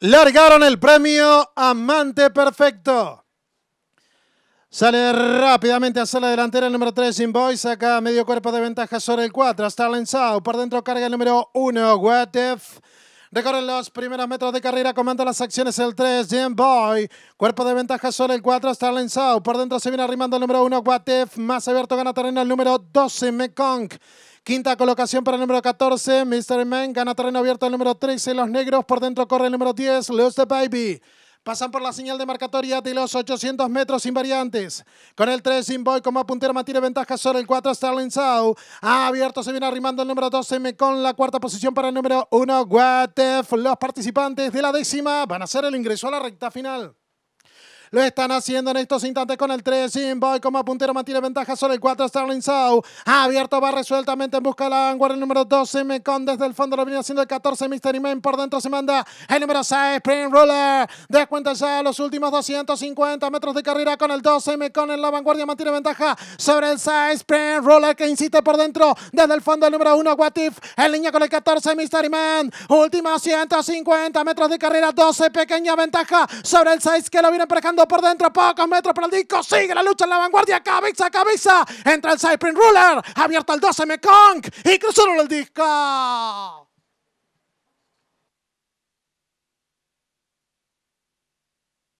largaron el premio Amante Perfecto. Sale rápidamente hacia la delantera el número 3, Invoy, saca medio cuerpo de ventaja sobre el 4, Está lanzado por dentro carga el número 1, Wetef. Recorren los primeros metros de carrera, comanda las acciones el 3, Jim Boy. Cuerpo de ventaja sobre el 4, Está lanzado Por dentro se viene arrimando el número 1, What Más abierto gana terreno el número 12, Mekong. Quinta colocación para el número 14, Mr. Man. Gana terreno abierto el número 13. Los negros por dentro corre el número 10, Lose the Baby. Pasan por la señal de marcatoria de los 800 metros invariantes. Con el 3, boy como puntero mantiene ventaja sobre el 4, Starling Sau. abierto, se viene arrimando el número 12, con la cuarta posición para el número 1, What Los participantes de la décima van a hacer el ingreso a la recta final. Lo están haciendo en estos instantes con el 3. Boy como puntero mantiene ventaja sobre el 4. Sterling Sau. Abierto va resueltamente en busca de la vanguardia. El número 12 Mekon desde el fondo lo viene haciendo el 14. Mystery Man por dentro se manda el número 6. Spring Roller Descuenta ya los últimos 250 metros de carrera con el 12. Mekon en la vanguardia mantiene ventaja sobre el 6. Spring Roller que insiste por dentro desde el fondo el número 1. Watif en línea con el 14. Mystery Man. Últimos 150 metros de carrera. 12. Pequeña ventaja sobre el 6 que lo viene percando por dentro, pocos metros para el disco. Sigue la lucha en la vanguardia. Cabeza a cabeza. Entra el Cyprin Ruler. Abierto al 12 Mekong. Y cruzaron el disco.